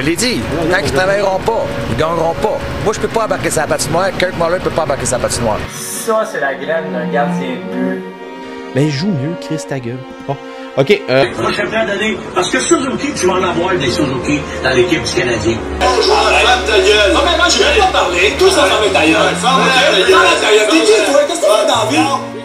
te l'ai dit, tant qu'ils ne travailleront pas, ils ne gagneront pas. Moi, je ne peux pas embarquer sa patinoire. Kirk Muller ne peut pas embarquer sa patinoire. Ça, c'est la graine d'un gardien de but. Mais joue mieux, Chris, ta gueule. Bon. OK. Euh... Moi, j'aimerais en donner. Parce que Suzuki, tu vas en avoir des Suzuki dans l'équipe du Canadien. Bonjour, ferme ta gueule. Non, mais moi, je vais pas parler. Tout ça ferme ta gueule. Ferme ta gueule. Ferme ta gueule. T'es qui, toi? Qu'est-ce que tu veux dans la vie?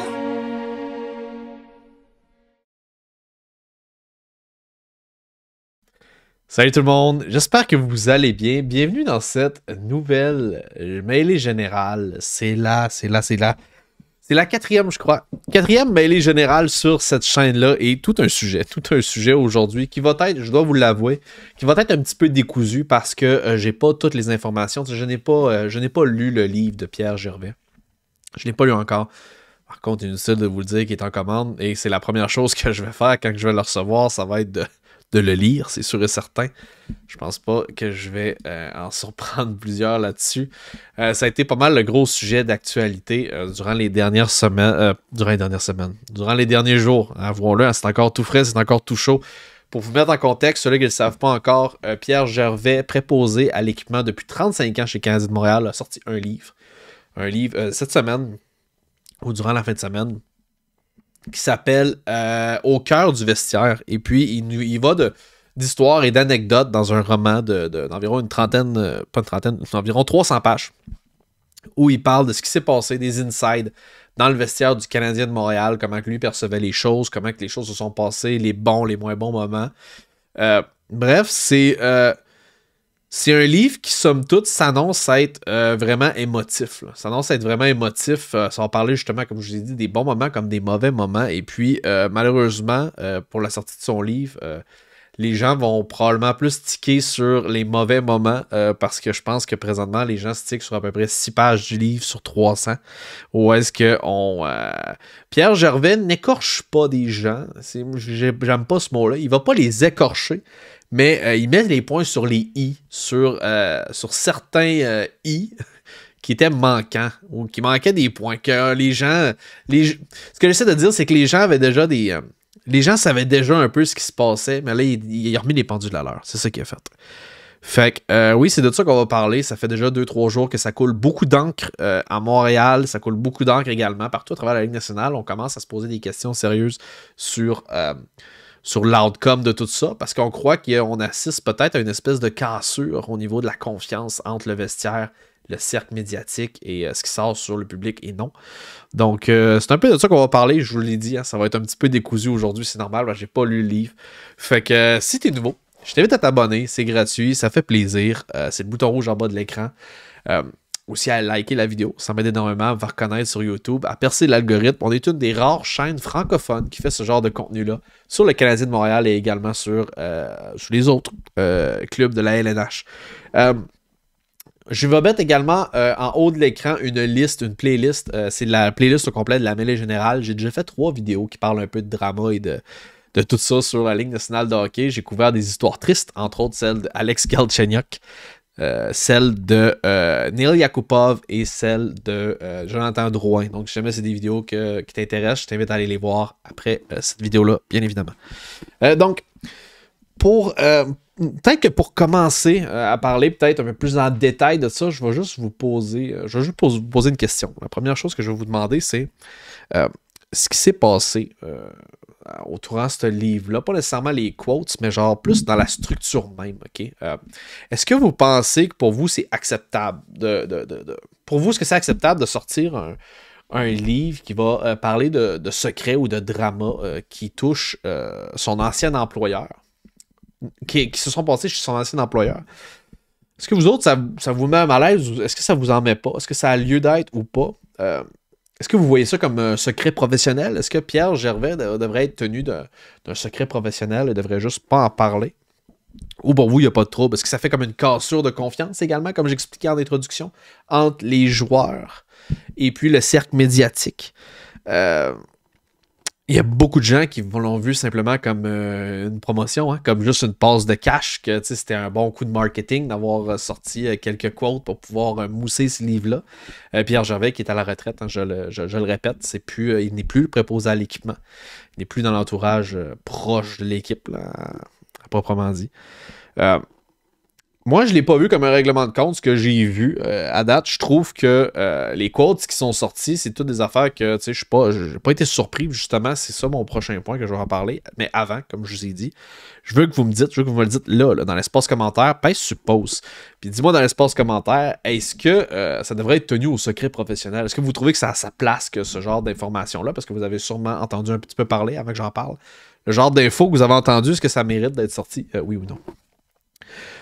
Salut tout le monde, j'espère que vous allez bien. Bienvenue dans cette nouvelle mêlée générale. C'est là, c'est là, c'est là. C'est la quatrième, je crois. Quatrième mêlée générale sur cette chaîne-là et tout un sujet, tout un sujet aujourd'hui qui va être, je dois vous l'avouer, qui va être un petit peu décousu parce que euh, j'ai pas toutes les informations. Je n'ai pas, euh, je n'ai pas lu le livre de Pierre Gervais. Je l'ai pas lu encore. Par contre, inutile de vous le dire qui est en commande et c'est la première chose que je vais faire quand je vais le recevoir, ça va être de de le lire, c'est sûr et certain. Je pense pas que je vais euh, en surprendre plusieurs là-dessus. Euh, ça a été pas mal le gros sujet d'actualité euh, durant les dernières semaines, durant les dernières semaines, durant les derniers jours. Avouons-le, c'est encore tout frais, c'est encore tout chaud. Pour vous mettre en contexte, ceux-là qui ne le savent pas encore, Pierre Gervais, préposé à l'équipement depuis 35 ans chez Canadien de Montréal, a sorti un livre. Un livre cette semaine, ou durant la fin de semaine, qui s'appelle euh, Au cœur du vestiaire. Et puis, il, il va d'histoires et d'anecdotes dans un roman d'environ une trentaine, euh, pas une trentaine, environ 300 pages, où il parle de ce qui s'est passé, des insides dans le vestiaire du Canadien de Montréal, comment que lui percevait les choses, comment que les choses se sont passées, les bons, les moins bons moments. Euh, bref, c'est c'est un livre qui, somme toute, s'annonce être euh, vraiment émotif. S'annonce être vraiment émotif, euh, Ça sans parler justement, comme je vous ai dit, des bons moments comme des mauvais moments. Et puis, euh, malheureusement, pour la sortie de son livre, les gens vont probablement plus tiquer sur les mauvais moments parce que je pense que présentement, les gens se sur à peu près 6 pages du livre sur 300. Ou est-ce que on, Pierre Gervais n'écorche pas des gens. J'aime pas ce mot-là. Il va pas les écorcher mais euh, ils mettent met les points sur les i, sur, euh, sur certains euh, i qui étaient manquants ou qui manquaient des points. Que les gens. Les, ce que j'essaie de dire, c'est que les gens avaient déjà des. les gens savaient déjà un peu ce qui se passait, mais là, il, a remis les pendules à l'heure. C'est ça qu'il a fait. Fait que oui, c'est de ça qu'on va parler. Ça fait déjà 2-3 jours que ça coule beaucoup d'encre à Montréal. Ça coule beaucoup d'encre également partout à travers la Ligue nationale. On commence à se poser des questions sérieuses sur, sur l'outcome de tout ça, parce qu'on croit qu'on assiste peut-être à une espèce de cassure au niveau de la confiance entre le vestiaire, le cercle médiatique et euh, ce qui sort sur le public et non. Donc, euh, c'est un peu de ça qu'on va parler, je vous l'ai dit, hein, ça va être un petit peu décousu aujourd'hui, c'est normal, j'ai pas lu le livre. Fait que euh, si t'es nouveau, je t'invite à t'abonner, c'est gratuit, ça fait plaisir, c'est le bouton rouge en bas de l'écran aussi à liker la vidéo. Ça m'aide énormément à me faire sur YouTube, à percer l'algorithme. On est une des rares chaînes francophones qui fait ce genre de contenu-là sur le Canadien de Montréal et également sur, euh, les autres euh, clubs de la LNH. Euh, je vais mettre également en haut de l'écran une liste, une playlist. c'est la playlist au complet de la mêlée générale. J'ai déjà fait trois vidéos qui parlent un peu de drama et de, de tout ça sur la ligne nationale de hockey. J'ai couvert des histoires tristes, entre autres celle d'Alex Galchenyuk. Euh, celle de euh, Neil Yakupov et celle de euh, Jonathan Drouin. Donc, si jamais c'est des vidéos qui t'intéressent, je t'invite à aller les voir après cette vidéo-là, bien évidemment. donc, pour. Peut-être que pour commencer à parler peut-être un peu plus en détail de ça, je vais juste vous poser, je vais juste vous poser une question. La première chose que je vais vous demander, c'est ce qui s'est passé autour euh, de ce livre-là, pas nécessairement les quotes, mais genre plus dans la structure même, ok? Euh, est-ce que vous pensez que pour vous c'est acceptable de, Pour vous, est-ce que c'est acceptable de sortir un, livre qui va euh, parler de, secrets ou de drama qui touche son ancien employeur? Qui, se sont passés chez son ancien employeur. Est-ce que vous autres, ça, vous met à l'aise? Est-ce que ça vous en met pas? Est-ce que ça a lieu d'être ou pas? Est-ce que vous voyez ça comme un secret professionnel? Est-ce que Pierre Gervais devrait être tenu d'un secret professionnel et devrait juste pas en parler? Ou pour vous, il n'y a pas de trouble? Parce que ça fait comme une cassure de confiance également, comme j'expliquais en introduction, entre les joueurs et puis le cercle médiatique. Euh, il y a beaucoup de gens qui l'ont vu simplement comme euh, une promotion, hein, comme juste une passe de cash, que c'était un bon coup de marketing d'avoir euh, sorti euh, quelques quotes pour pouvoir mousser ce livre-là. Pierre Gervais qui est à la retraite, hein, je, le, répète, c'est plus, il n'est plus préposé à l'équipement. Il n'est plus dans l'entourage proche de l'équipe, à proprement dit. Moi, je ne l'ai pas vu comme un règlement de compte, ce que j'ai vu euh, à date. Je trouve que euh, les quotes qui sont sortis, c'est toutes des affaires que tu je n'ai pas, pas été surpris. Justement, c'est ça mon prochain point que je vais en parler. Mais avant, comme je vous ai dit, je veux que vous me dites, je veux que vous me le dites là, dans l'espace commentaire, pèse suppose. Puis dis-moi dans l'espace commentaire, est-ce que euh, ça devrait être tenu au secret professionnel? Est-ce que vous trouvez que ça a sa place que ce genre dinformations là Parce que vous avez sûrement entendu un petit peu parler avant que j'en parle. Le genre d'infos que vous avez entendu, est-ce que ça mérite d'être sorti? oui ou non?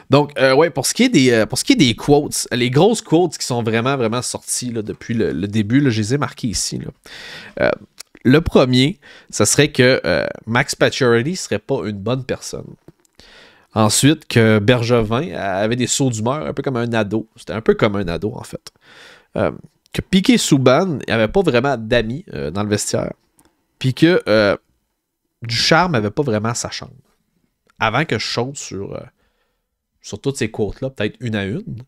Donc, euh, ouais, pour ce, qui est des, euh, pour ce qui est des quotes, les grosses quotes qui sont vraiment, vraiment sorties là, depuis le, début, je les ai marquées ici. Euh, le premier, ce serait que Max ne serait pas une bonne personne. Ensuite, que Bergevin avait des sauts d'humeur, un peu comme un ado. C'était un peu comme un ado, en fait. que Piquet Souban n'avait pas vraiment d'amis dans le vestiaire. Puis que Ducharme n'avait pas vraiment sa chambre. Avant que je saute sur sur toutes ces courtes-là, peut-être une à une,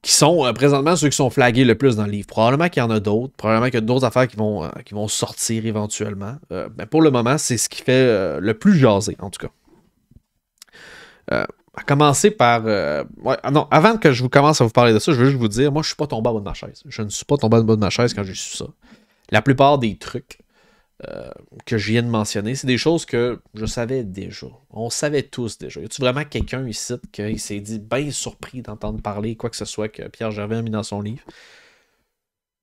qui sont euh, présentement ceux qui sont flagués le plus dans le livre. Probablement qu'il y en a d'autres, probablement qu'il y a d'autres affaires qui vont, euh, qui vont sortir éventuellement. Euh, mais pour le moment, c'est ce qui fait le plus jaser, en tout cas. à commencer par. Ah non, avant que je vous commence à vous parler de ça, je veux juste vous dire, moi, je ne suis pas tombé à bas de ma chaise. Je ne suis pas tombé en bas de ma chaise quand j'ai su ça. La plupart des trucs euh, que je viens de mentionner, c'est des choses que je savais déjà. On savait tous déjà. Y a-tu vraiment quelqu'un ici qui s'est dit bien surpris d'entendre parler quoi que ce soit que Pierre Gervais a mis dans son livre?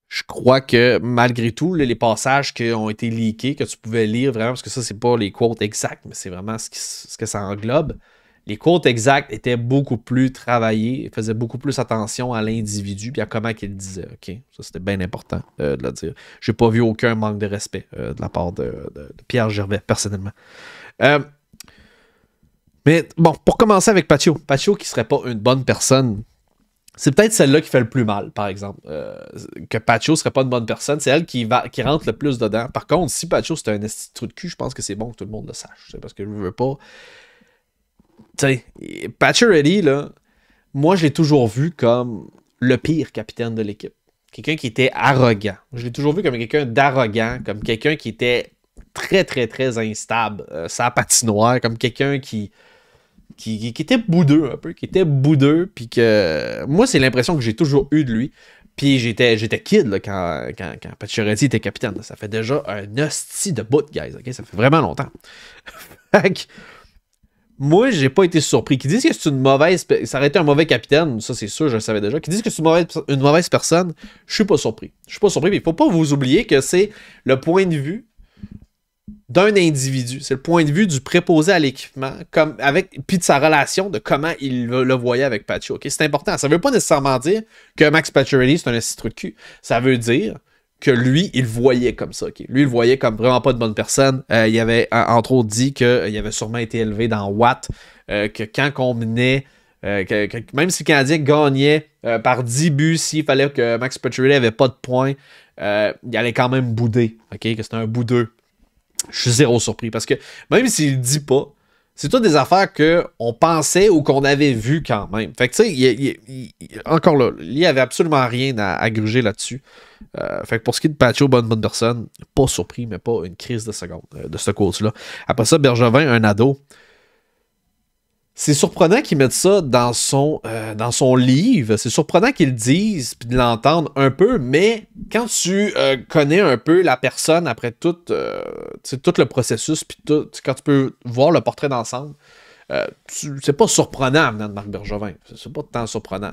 Je crois que malgré tout, les passages qui ont été leakés, que tu pouvais lire vraiment, parce que ça, c'est pas les quotes exactes, mais c'est vraiment ce, que ça englobe, les comptes exacts étaient beaucoup plus travaillées, faisaient beaucoup plus attention à l'individu et à comment qu'il disait. OK, ça c'était bien important euh, de le dire. Je n'ai pas vu aucun manque de respect euh, de la part de, Pierre Gervais, personnellement. Euh, mais bon, pour commencer avec Patio, Patio qui serait pas une bonne personne. C'est peut-être celle-là qui fait le plus mal, par exemple. que Pacho serait pas une bonne personne, c'est elle qui, va, qui rentre le plus dedans. Par contre, si Pacho c'est un institut de cul, je pense que c'est bon que tout le monde le sache. Parce que je veux pas tu sais, là, moi, je l'ai toujours vu comme le pire capitaine de l'équipe. Quelqu'un qui était arrogant. Je l'ai toujours vu comme quelqu'un d'arrogant, comme quelqu'un qui était très, très, très instable. Euh, sa patinoire, comme quelqu'un qui, qui, était boudeux un peu, qui était boudeux, puis que moi, c'est l'impression que j'ai toujours eu de lui. Puis j'étais, j'étais kid là, quand, quand, quand était capitaine. Ça fait déjà un hostie de bout, guys. ok Ça fait vraiment longtemps. fait que, moi, j'ai pas été surpris. Qui disent que c'est une mauvaise. Ça aurait été un mauvais capitaine, ça c'est sûr, je le savais déjà. Qui disent que c'est une mauvaise, personne, je suis pas surpris. Je suis pas surpris, mais il faut pas vous oublier que c'est le point de vue d'un individu. C'est le point de vue du préposé à l'équipement, comme avec puis de sa relation, de comment il le, voyait avec Pacho. C'est important. Ça veut pas nécessairement dire que Max Pacioretty, c'est un assis de cul. Ça veut dire que lui, il voyait comme ça. Lui, il voyait comme vraiment pas de bonne personne. Euh, il avait, entre autres, dit qu'il euh, avait sûrement été élevé dans Watt, euh, que quand on menait, même si le Canadien gagnait par 10 buts, s'il fallait que Max Pacioretty n'avait pas de points, il allait quand même bouder, que c'était un boudeux. Je suis zéro surpris, parce que même s'il dit pas, c'est tout des affaires qu'on pensait ou qu'on avait vu quand même. Fait que, tu sais, encore là, il n'y avait absolument rien à, gruger là-dessus. Euh, fait que pour ce qui est de Patio bonne personne pas surpris, mais pas une crise de seconde euh, de ce cause-là. Après ça, Bergevin, un ado, c'est surprenant qu'il mette ça dans son, euh, dans son livre. C'est surprenant qu'il le dise puis de l'entendre un peu, mais quand tu euh, connais un peu la personne après tout, c'est euh, tout le processus, quand tu peux voir le portrait d'ensemble, c'est pas surprenant maintenant de Marc Bergevin. C'est pas tant surprenant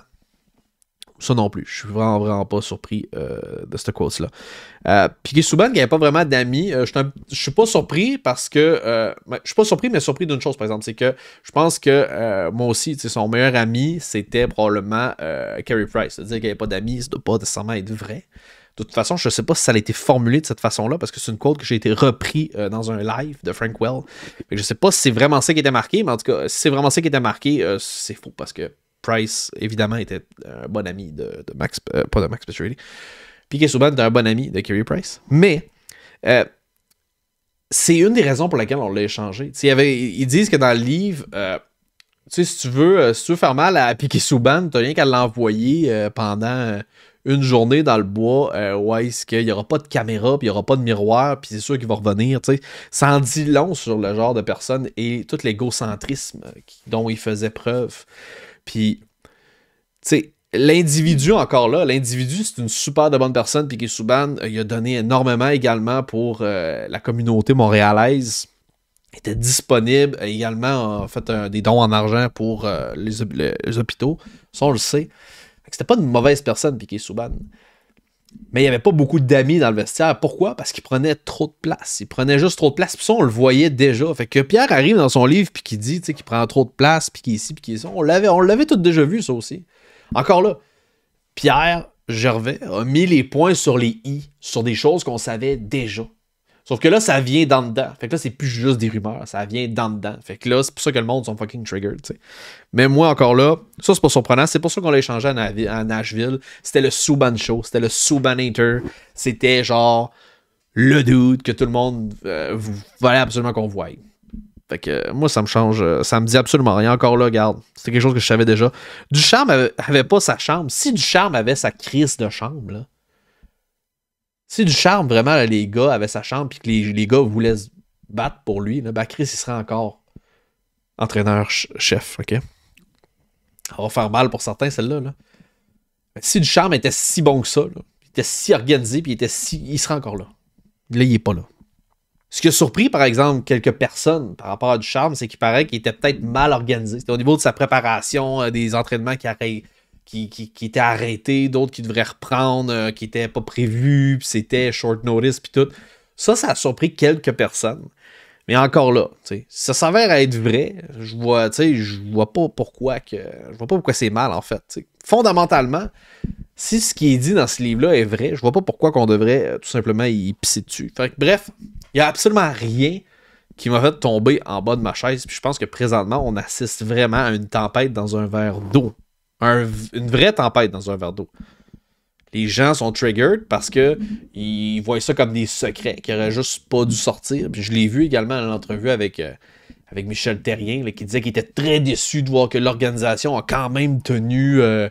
ça non plus. Je suis vraiment, vraiment pas surpris euh, de cette quote là euh, Piquet n'y n'avait pas vraiment d'amis. Euh, je, ne suis pas surpris parce que. Euh, ben, je suis pas surpris, mais surpris d'une chose, par exemple. C'est que je pense que moi aussi, son meilleur ami, c'était probablement Carey Price. C'est-à-dire qu'il n'y avait pas d'amis, ça doit pas nécessairement être vrai. De toute façon, je ne sais pas si ça a été formulé de cette façon-là, parce que c'est une quote que j'ai été repris dans un live de Frank Well. je ne sais pas si c'est vraiment ça qui était marqué, mais en tout cas, si c'est vraiment ça qui était marqué, c'est faux, parce que Price, évidemment, était un bon ami de, Max, euh, pas de Max Pacioretty. Piquet Subban était un bon ami de Kerry Price. Mais euh, c'est une des raisons pour laquelle on l'a échangé. Il avait, ils disent que dans le livre, euh, si, tu veux, si tu veux faire mal à Piquet tu n'as rien qu'à l'envoyer pendant une journée dans le bois euh, il ce qu'il n'y aura pas de caméra, puis il n'y aura pas de miroir, puis c'est sûr qu'il va revenir. Ça en dit long sur le genre de personne et tout l'égocentrisme dont il faisait preuve. Puis, tu sais, l'individu encore là, l'individu c'est une super de bonne personne, puis Souban, euh, il a donné énormément également pour euh, la communauté montréalaise. Il était disponible euh, également, en fait, des dons en argent pour les, hôpitaux. Ça, on le sait. C'était pas une mauvaise personne, Piqué Souban. Mais il n'y avait pas beaucoup d'amis dans le vestiaire. Pourquoi? Parce qu'il prenait trop de place. Il prenait juste trop de place. Puis ça, on le voyait déjà. Fait que Pierre arrive dans son livre puis qui dit qu'il prend trop de place, puis qu'il est ici, puis qu'il est ça. On l'avait, on l'avait tout déjà vu, ça aussi. Encore là, Pierre Gervais a mis les points sur les i, sur des choses qu'on savait déjà. Sauf que là, ça vient d'en dedans. Fait que là, c'est plus juste des rumeurs, ça vient d'en dedans. Fait que là, c'est pour ça que le monde sont fucking triggered, Mais moi, encore là, ça, c'est pas surprenant. C'est pour ça qu'on l'a échangé à, Nashville. C'était le Suban Show, c'était le Subanator. C'était genre le dude que tout le monde euh, voulait absolument qu'on voie. Fait que euh, moi, ça me change, euh, ça me dit absolument rien. Encore là, regarde. C'était quelque chose que je savais déjà. du charme avait pas sa chambre. Si Ducharme avait sa crise de chambre, là, si du charme vraiment, les gars avaient sa chambre, puis que les, gars voulaient se battre pour lui, ben, Chris, il serait encore entraîneur-chef, ok? On va faire mal pour certains, celle-là. Là. Si du charme était si bon que ça, il était si organisé, puis il était si. Il serait encore là. Là, il est pas là. Ce qui a surpris, par exemple, quelques personnes par rapport à du charme, c'est qu'il paraît qu'il était peut-être mal organisé. C'était au niveau de sa préparation, euh, des entraînements qui arrivent qui, qui, qui étaient arrêtés, d'autres qui devraient reprendre, euh, qui n'étaient pas prévus, puis c'était short notice, puis tout. Ça, ça a surpris quelques personnes. Mais encore là, si ça s'avère être vrai, je vois, je vois pas pourquoi que. Je vois pas pourquoi c'est mal en fait. Fondamentalement, si ce qui est dit dans ce livre-là est vrai, je vois pas pourquoi qu'on devrait euh, tout simplement y pisser dessus. bref, il n'y a absolument rien qui m'a fait tomber en bas de ma chaise. Puis je pense que présentement, on assiste vraiment à une tempête dans un verre d'eau une vraie tempête dans un verre d'eau. Les gens sont triggered parce que ils voient ça comme des secrets qui n'auraient juste pas dû sortir. je l'ai vu également à l'entrevue avec, euh, avec Michel Terrien qui disait qu'il était très déçu de voir que l'organisation a quand même tenu euh,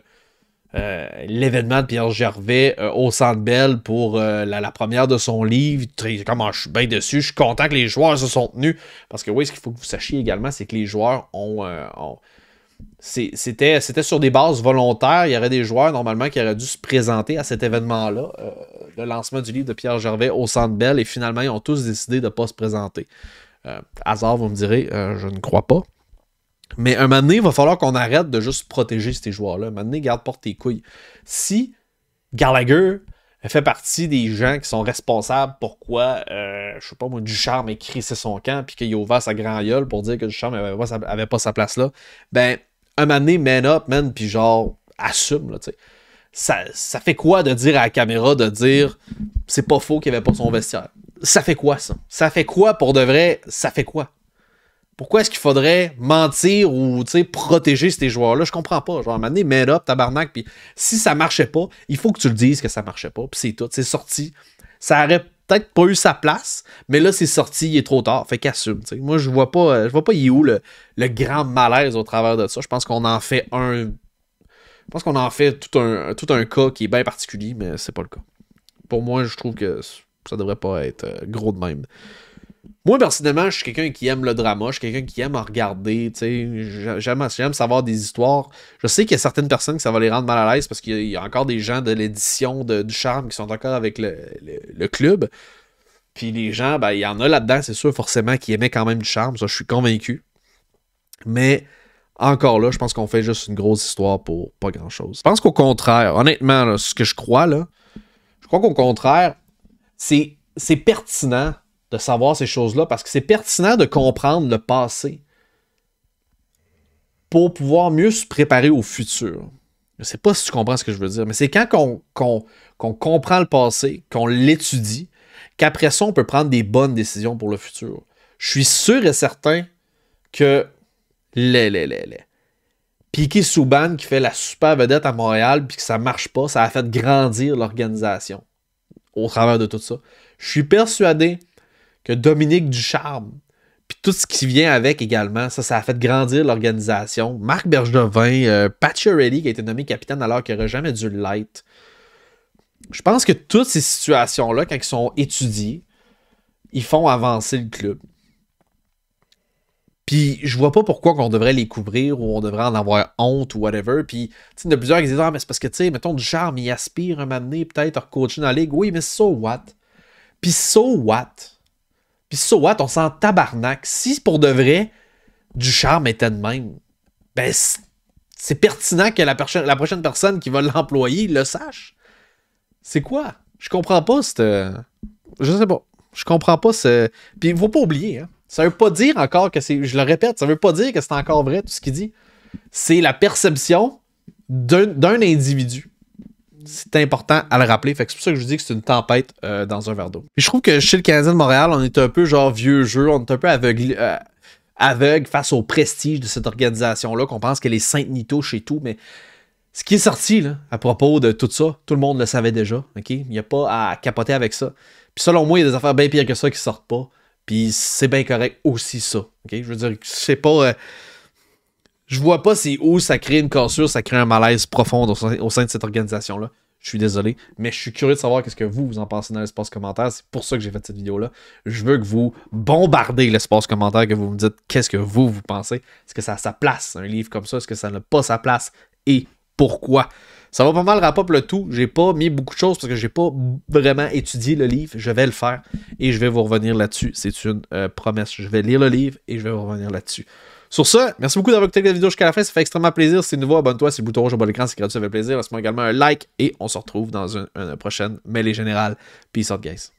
euh, l'événement de Pierre Gervais au Centre Bell pour la, première de son livre. Comment je suis bien dessus, je suis content que les joueurs se sont tenus. Parce que oui, ce qu'il faut que vous sachiez également, c'est que les joueurs ont c'était, sur des bases volontaires. Il y aurait des joueurs normalement qui auraient dû se présenter à cet événement-là, euh, le lancement du livre de Pierre Gervais au Centre Bell, et finalement, ils ont tous décidé de ne pas se présenter. Euh, hasard, vous me direz, euh, je ne crois pas. Mais un moment donné, il va falloir qu'on arrête de juste protéger ces joueurs-là. Un moment donné, garde porte tes couilles. Si Gallagher fait partie des gens qui sont responsables pourquoi, je je sais pas moi, Ducharme a crissé son camp puis qu'il a ouvert sa grand gueule pour dire que Ducharme n'avait pas, pas, sa place là, ben, un moment donné, man up, man, puis genre, assume, là, tu sais. Ça, ça, fait quoi de dire à la caméra de dire c'est pas faux qu'il avait pas son vestiaire? Ça fait quoi ça? Ça fait quoi pour de vrai? Ça fait quoi? Pourquoi est-ce qu'il faudrait mentir ou protéger ces joueurs-là? Je comprends pas. Genre, donné, man up, tabarnak. Puis si ça marchait pas, il faut que tu le dises que ça marchait pas. Puis c'est tout. C'est sorti. Ça arrête peut-être pas eu sa place, mais là, c'est sorti, il est trop tard. Fait qu'assume. Moi, je vois pas, euh, je vois pas il est où le, grand malaise au travers de ça. Je pense qu'on en fait un. Je pense qu'on en fait tout un, tout un cas qui est bien particulier, mais c'est pas le cas. Pour moi, je trouve que ça devrait pas être euh, gros de même. Moi, personnellement, je suis quelqu'un qui aime le drama, je suis quelqu'un qui aime regarder, Tu j'aime, j'aime savoir des histoires. Je sais qu'il y a certaines personnes que ça va les rendre mal à l'aise parce qu'il y, a encore des gens de l'édition du charme qui sont encore avec le, club. Puis les gens, ben, il y en a là-dedans, c'est sûr, forcément, qui aimaient quand même du charme, ça, je suis convaincu. Mais encore là, je pense qu'on fait juste une grosse histoire pour pas grand-chose. Je pense qu'au contraire, honnêtement, ce que je crois, là, je crois qu'au contraire, c'est, c'est pertinent de savoir ces choses-là parce que c'est pertinent de comprendre le passé pour pouvoir mieux se préparer au futur. Je ne sais pas si tu comprends ce que je veux dire, mais c'est quand qu'on comprend le passé, qu'on l'étudie, qu'après ça, on peut prendre des bonnes décisions pour le futur. Je suis sûr et certain que les, les, les, les. Piqué Souban qui fait la super vedette à Montréal, puis que ça marche pas, ça a fait grandir l'organisation au travers de tout ça. Je suis persuadé que Dominique Ducharme, puis tout ce qui vient avec également, ça, ça a fait grandir l'organisation. Marc Bergevin, euh, Patrick qui a été nommé capitaine alors qu'il n'aurait jamais dû l'être. Je pense que toutes ces situations-là, quand ils sont étudiées, ils font avancer le club. Puis je vois pas pourquoi qu'on devrait les couvrir ou on devrait en avoir honte ou whatever. Puis il y en a plusieurs qui disent Ah, mais c'est parce que, tu sais, mettons, Ducharme, il aspire à m'amener peut-être à coacher dans la ligue. Oui, mais so what? Puis so what? Puis soit on s'en tabarnak. Si pour de vrai, du charme était de même, ben c'est pertinent que la, la, prochaine personne qui va l'employer le sache. C'est quoi? Je comprends pas ce. Euh, je sais pas. Je comprends pas ce. Puis il faut pas oublier, hein. Ça veut pas dire encore que c'est. Je le répète, ça veut pas dire que c'est encore vrai tout ce qu'il dit. C'est la perception d'un individu. C'est important à le rappeler. Fait que c'est pour ça que je vous dis que c'est une tempête euh, dans un verre d'eau. je trouve que chez le Canadien de Montréal, on est un peu genre vieux jeu, on est un peu aveugle, euh, aveugle face au prestige de cette organisation-là, qu'on pense qu'elle est sainte nito chez tout, mais ce qui est sorti là, à propos de tout ça, tout le monde le savait déjà. Il n'y a pas à capoter avec ça. Puis selon moi, il y a des affaires bien pires que ça qui sortent pas. Puis c'est bien correct aussi ça. ok Je veux dire, c'est pas. Euh, je vois pas si où ça crée une cassure, ça crée un malaise profond au sein, de cette organisation-là. Je suis désolé, mais je suis curieux de savoir ce que vous, vous en pensez dans l'espace commentaire. C'est pour ça que j'ai fait cette vidéo-là. Je veux que vous bombardez l'espace commentaire, que vous me dites qu'est-ce que vous, vous pensez. Est-ce que ça a sa place, un livre comme ça? Est-ce que ça n'a pas sa place? Et pourquoi? Ça va pas mal rappeler le tout. J'ai pas mis beaucoup de choses parce que j'ai pas vraiment étudié le livre. Je vais le faire et je vais vous revenir là-dessus. C'est une euh, promesse. Je vais lire le livre et je vais vous revenir là-dessus. Sur ce, merci beaucoup d'avoir écouté la vidéo jusqu'à la fin. Ça fait extrêmement plaisir. Si c'est nouveau, abonne-toi. C'est le bouton rouge au bas de l'écran, c'est gratuit, ça fait plaisir. Laisse-moi également un like et on se retrouve dans une prochaine mêlée générale. Peace out, guys.